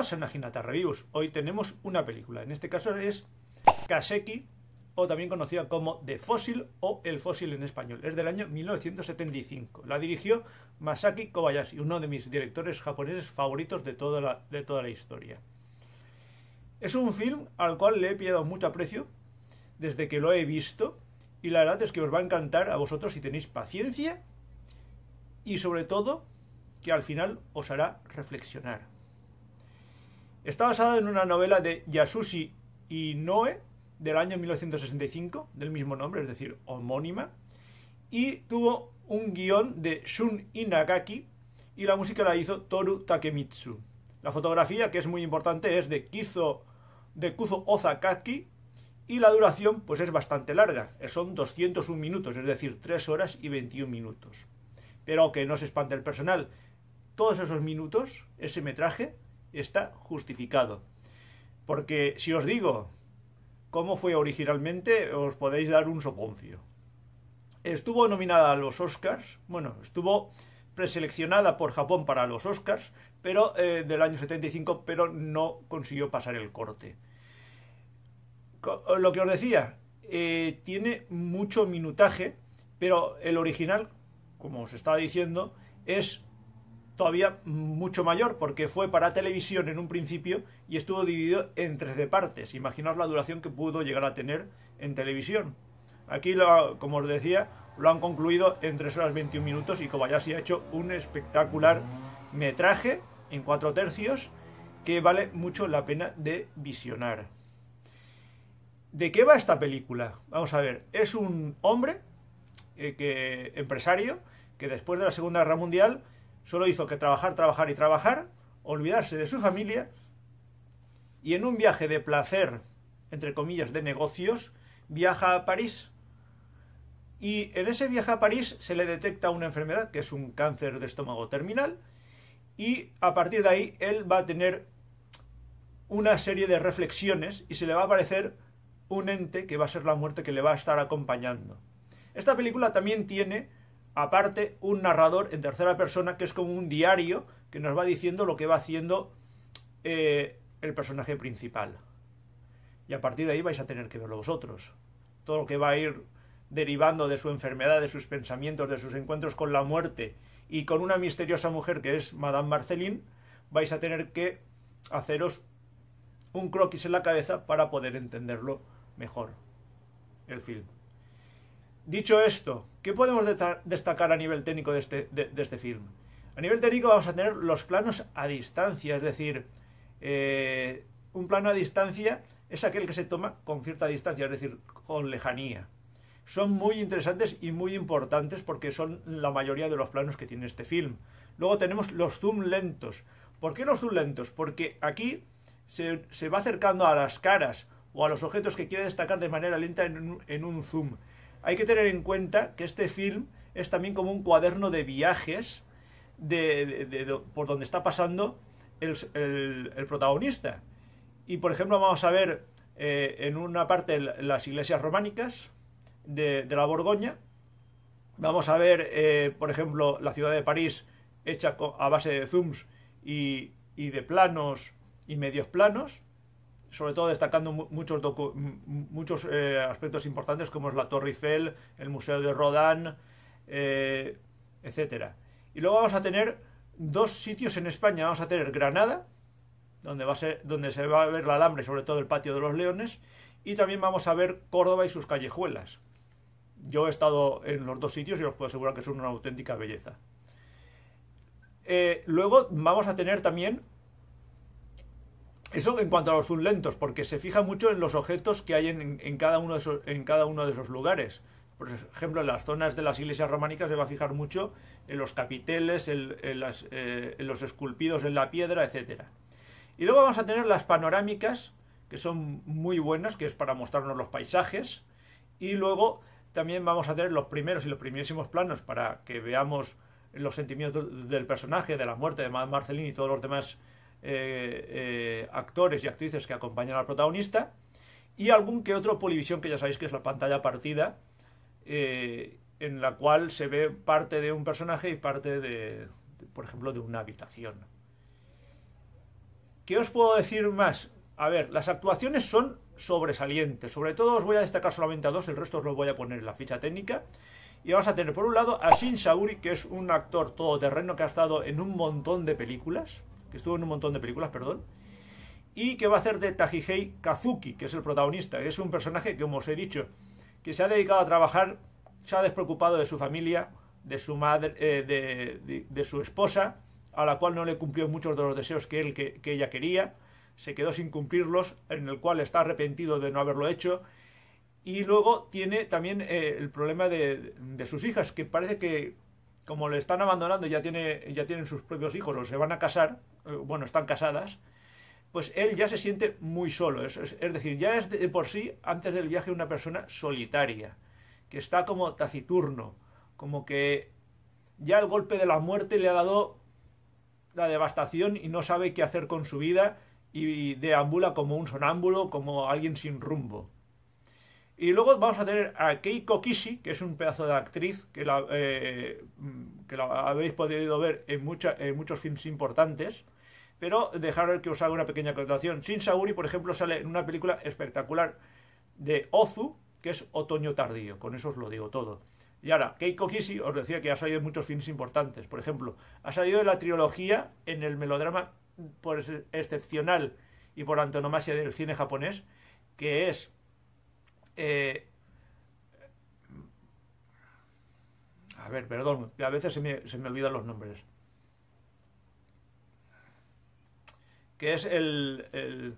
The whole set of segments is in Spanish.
Bienvenidos a Hoy tenemos una película. En este caso es Kaseki, o también conocida como The Fossil o El Fósil en español. Es del año 1975. La dirigió Masaki Kobayashi, uno de mis directores japoneses favoritos de toda la, de toda la historia. Es un film al cual le he pillado mucho aprecio desde que lo he visto y la verdad es que os va a encantar a vosotros si tenéis paciencia y sobre todo que al final os hará reflexionar. Está basada en una novela de Yasushi Inoue del año 1965, del mismo nombre, es decir, homónima, y tuvo un guión de Shun Inagaki y la música la hizo Toru Takemitsu. La fotografía, que es muy importante, es de Kizo de Kuzo Ozakaki y la duración pues es bastante larga, son 201 minutos, es decir, 3 horas y 21 minutos. Pero que no se espante el personal, todos esos minutos, ese metraje, está justificado. Porque si os digo cómo fue originalmente, os podéis dar un soponcio. Estuvo nominada a los Oscars, bueno, estuvo preseleccionada por Japón para los Oscars, pero eh, del año 75, pero no consiguió pasar el corte. Lo que os decía, eh, tiene mucho minutaje, pero el original, como os estaba diciendo, es todavía mucho mayor porque fue para televisión en un principio y estuvo dividido en 13 partes. Imaginaos la duración que pudo llegar a tener en televisión. Aquí, como os decía, lo han concluido en 3 horas 21 minutos y como se ha hecho un espectacular metraje en 4 tercios que vale mucho la pena de visionar. ¿De qué va esta película? Vamos a ver, es un hombre, eh, empresario, que después de la Segunda Guerra Mundial solo hizo que trabajar, trabajar y trabajar, olvidarse de su familia y en un viaje de placer, entre comillas, de negocios, viaja a París. Y en ese viaje a París se le detecta una enfermedad que es un cáncer de estómago terminal y a partir de ahí él va a tener una serie de reflexiones y se le va a aparecer un ente que va a ser la muerte que le va a estar acompañando. Esta película también tiene aparte un narrador en tercera persona que es como un diario que nos va diciendo lo que va haciendo eh, el personaje principal. Y a partir de ahí vais a tener que verlo vosotros. Todo lo que va a ir derivando de su enfermedad, de sus pensamientos, de sus encuentros con la muerte y con una misteriosa mujer que es Madame Marceline, vais a tener que haceros un croquis en la cabeza para poder entenderlo mejor. El film. Dicho esto, ¿qué podemos destacar a nivel técnico este, de este, film? A nivel técnico vamos a tener los planos a distancia, es decir, eh, un plano a distancia es aquel que se toma con cierta distancia, es decir, con lejanía. Son muy interesantes y muy importantes porque son la mayoría de los planos que tiene este film. Luego tenemos los zoom lentos. ¿Por qué los zoom lentos? Porque aquí se, va acercando a las caras o a los objetos que quiere destacar de manera lenta en un zoom hay que tener en cuenta que este film es también como un cuaderno de viajes de, por donde está pasando el, protagonista. Y por ejemplo vamos a ver eh, en una parte las iglesias románicas de, la Borgoña, vamos a ver eh, por ejemplo la ciudad de París hecha a base de zooms y de planos y medios planos, sobre todo destacando muchos, muchos eh, aspectos importantes como es la Torre Eiffel, el Museo de Rodán, eh, etcétera. etc. Y luego vamos a tener dos sitios en España. Vamos a tener Granada, donde, va a ser, donde se va a ver la alambre, y sobre todo el Patio de los Leones, y también vamos a ver Córdoba y sus callejuelas. Yo he estado en los dos sitios y os puedo asegurar que son una auténtica belleza. Eh, luego vamos a tener también eso en cuanto a los zoom lentos, porque se fija mucho en los objetos que hay en, cada, uno de esos, en cada uno de esos lugares. Por ejemplo, en las zonas de las iglesias románicas se va a fijar mucho en los capiteles, en, las, eh, en los esculpidos en la piedra, etc. Y luego vamos a tener las panorámicas, que son muy buenas, que es para mostrarnos los paisajes. Y luego también vamos a tener los primeros y los primerísimos planos para que veamos los sentimientos del personaje, de la muerte de Marcelín y todos los demás eh, eh, actores y actrices que acompañan al protagonista, y algún que otro Polivisión, que ya sabéis que es la pantalla partida, eh, en la cual se ve parte de un personaje y parte de, por ejemplo, de una habitación. ¿Qué os puedo decir más? A ver, las actuaciones son sobresalientes. Sobre todo os voy a destacar solamente a dos, el resto os lo voy a poner en la ficha técnica. Y vamos a tener por un lado a Shin Sauri, que es un actor todoterreno que ha estado en un montón de películas que estuvo en un montón de películas, perdón, y que va a hacer de Tajihei Kazuki, que es el protagonista. Es un personaje que, como os he dicho, que se ha dedicado a trabajar, se ha despreocupado de su familia, de su madre, eh, de, su esposa, a la cual no le cumplió muchos de los deseos que él que, ella quería, se quedó sin cumplirlos, en el cual está arrepentido de no haberlo hecho. Y luego tiene también eh, el problema de, sus hijas, que parece que como le están abandonando ya, tiene, ya tienen sus propios hijos o se van a casar, eh, bueno, están casadas, pues él ya se siente muy solo. Es, decir, ya es de, por sí, antes del viaje, una persona solitaria, que está como taciturno, como que ya el golpe de la muerte le ha dado la devastación y no sabe qué hacer con su vida y deambula como un sonámbulo, como alguien sin rumbo. Y luego vamos a tener a Keiko Kishi, que es un pedazo de actriz que la, eh, que la habéis podido ver en, en muchos films importantes pero dejar que os haga una pequeña acotación. Shin Sauri, por ejemplo, sale en una película espectacular de Ozu, que es Otoño Tardío. Con eso os lo digo todo. Y ahora, Keiko Kishi, os decía que ha salido en muchos films importantes. Por ejemplo, ha salido de la trilogía en el melodrama por excepcional y por antonomasia del cine japonés, que es... Eh, a ver, perdón, a veces se me olvidan los nombres. que es el, el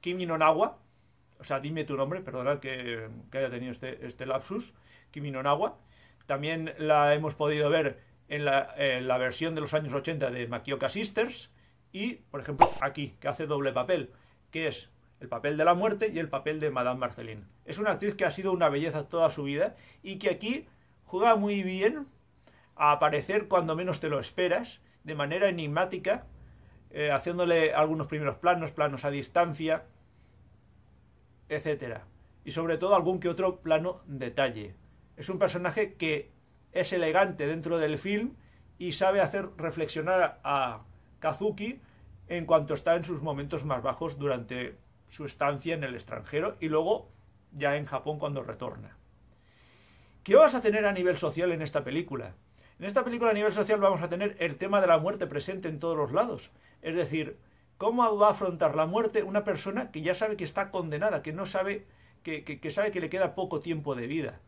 Kimi o sea, dime tu nombre, perdona que, haya tenido este, este lapsus, Kimi nagua. También la hemos podido ver en la, versión de los años 80 de Makioka Sisters y, por ejemplo, aquí, que hace doble papel, que es el papel de la muerte y el papel de Madame Marceline. Es una actriz que ha sido una belleza toda su vida y que aquí juega muy bien a aparecer cuando menos te lo esperas, de manera enigmática, eh, haciéndole algunos primeros planos, planos a distancia, etcétera Y sobre todo algún que otro plano detalle. Es un personaje que es elegante dentro del film y sabe hacer reflexionar a Kazuki en cuanto está en sus momentos más bajos durante su estancia en el extranjero y luego ya en Japón cuando retorna. ¿Qué vas a tener a nivel social en esta película? En esta película a nivel social vamos a tener el tema de la muerte presente en todos los lados. Es decir, ¿cómo va a afrontar la muerte una persona que ya sabe que está condenada, que no sabe, que, sabe que le queda poco tiempo de vida?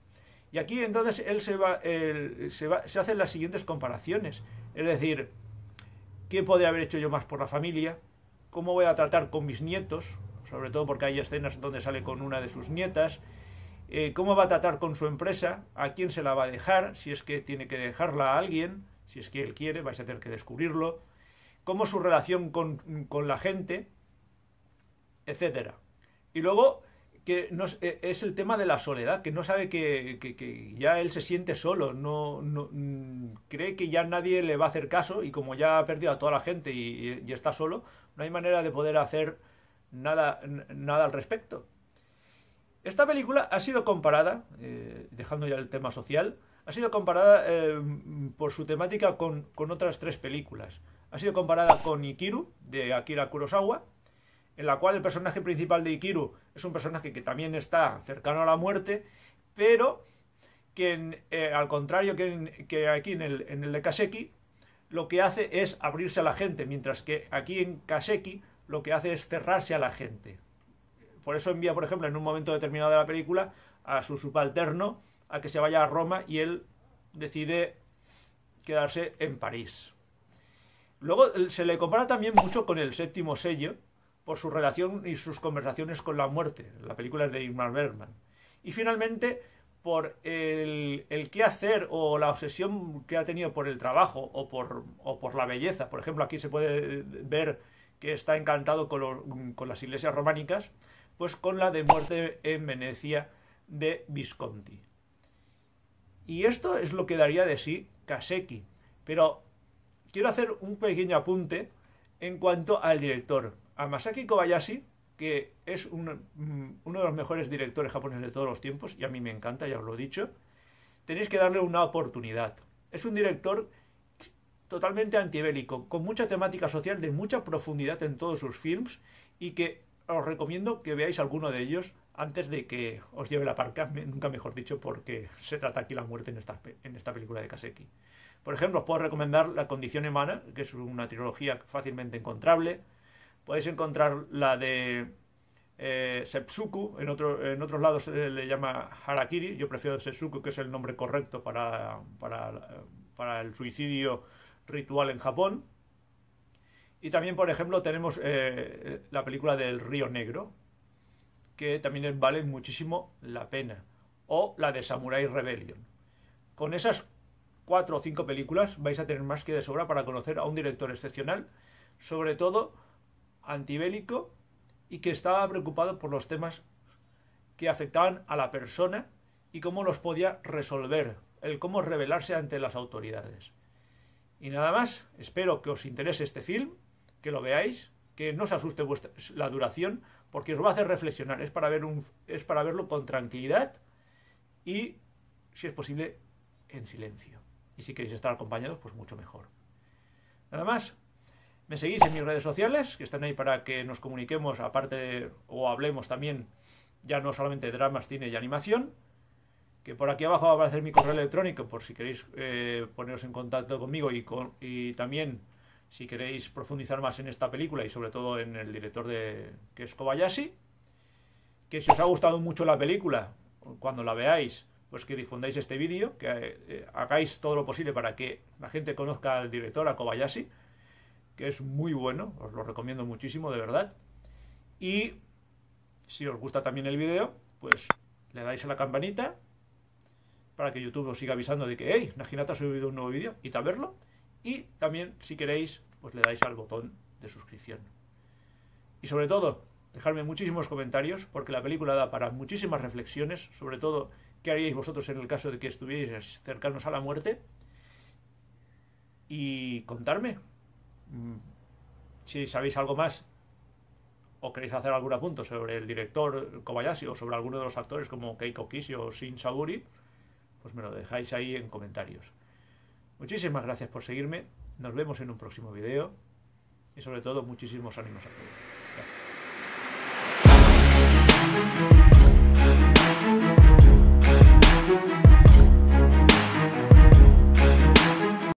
Y aquí entonces él se va, él, se, va, se hacen las siguientes comparaciones. Es decir, ¿qué podría haber hecho yo más por la familia? ¿Cómo voy a tratar con mis nietos? Sobre todo porque hay escenas donde sale con una de sus nietas. Eh, cómo va a tratar con su empresa, a quién se la va a dejar, si es que tiene que dejarla a alguien, si es que él quiere, vais a tener que descubrirlo, cómo su relación con, con la gente, etcétera. Y luego que eh, es el tema de la soledad, que no sabe que, ya él se siente solo, no, no, mm, cree que ya nadie le va a hacer caso y como ya ha perdido a toda la gente y, está solo, no hay manera de poder hacer nada, nada al respecto. Esta película ha sido comparada, eh, dejando ya el tema social, ha sido comparada eh, por su temática con, otras tres películas. Ha sido comparada con Ikiru, de Akira Kurosawa, en la cual el personaje principal de Ikiru es un personaje que también está cercano a la muerte, pero que eh, al contrario que, aquí en el, en el, de Kaseki, lo que hace es abrirse a la gente, mientras que aquí en Kaseki lo que hace es cerrarse a la gente por eso envía, por ejemplo, en un momento determinado de la película a su subalterno a que se vaya a Roma y él decide quedarse en París. Luego se le compara también mucho con el séptimo sello por su relación y sus conversaciones con la muerte. La película es de Ingmar Bergman. Y finalmente por el, qué hacer o la obsesión que ha tenido por el trabajo o por, la belleza. Por ejemplo, aquí se puede ver que está encantado con las iglesias románicas pues con la de muerte en Venecia de Visconti. Y esto es lo que daría de sí Kaseki. Pero quiero hacer un pequeño apunte en cuanto al director. A Masaki Kobayashi, que es mm, uno de los mejores directores japoneses de todos los tiempos, y a mí me encanta, ya os lo he dicho, tenéis que darle una oportunidad. Es un director totalmente antibélico, con mucha temática social, de mucha profundidad en todos sus films, y que os recomiendo que veáis alguno de ellos antes de que os lleve la parca, nunca mejor dicho, porque se trata aquí la muerte en esta, película de Kaseki. Por ejemplo, os puedo recomendar La condición humana, que es una trilogía fácilmente encontrable. Podéis encontrar la de eh, Sepsuku, en, en otros lados le llama Harakiri, yo prefiero Sepsuku, que es el nombre correcto para, para el suicidio ritual en Japón. Y también, por ejemplo, tenemos eh, eh, la película del Río Negro, que también vale muchísimo la pena. O la de Samurai Rebellion. Con esas cuatro o cinco películas vais a tener más que de sobra para conocer a un director excepcional, sobre todo antibélico y que estaba preocupado por los temas que afectaban a la persona y cómo los podía resolver, el cómo rebelarse ante las autoridades. Y nada más, espero que os interese este film que lo veáis, que no os asuste vuestra, la duración, porque os va a hacer reflexionar. Es para, ver un, es para verlo con tranquilidad y, si es posible, en silencio. Y si queréis estar acompañados, pues mucho mejor. Nada más. Me seguís en mis redes sociales, que están ahí para que nos comuniquemos, aparte, o hablemos también, ya no solamente de dramas, cine y animación. Que por aquí abajo va a aparecer mi correo electrónico, por si queréis eh, poneros en contacto conmigo y, con, y también si queréis profundizar más en esta película y sobre todo en el director de que es Kobayashi, que si os ha gustado mucho la película, cuando la veáis, pues que difundáis este vídeo, que eh, hagáis todo lo posible para que la gente conozca al director, a Kobayashi, que es muy bueno, os lo recomiendo muchísimo, de verdad. Y si os gusta también el vídeo, pues le dais a la campanita para que YouTube os siga avisando de que, hey, Najinata ha subido un nuevo vídeo, y tal verlo. Y también, si queréis, pues le dais al botón de suscripción. Y sobre todo, dejarme muchísimos comentarios, porque la película da para muchísimas reflexiones, sobre todo qué haríais vosotros en el caso de que estuvierais cercanos a la muerte. Y contarme mm, si sabéis algo más o queréis hacer algún apunto sobre el director Kobayashi o sobre alguno de los actores como Keiko Kishi o Shin Saburi, pues me lo dejáis ahí en comentarios. Muchísimas gracias por seguirme, nos vemos en un próximo video y sobre todo muchísimos ánimos a todos.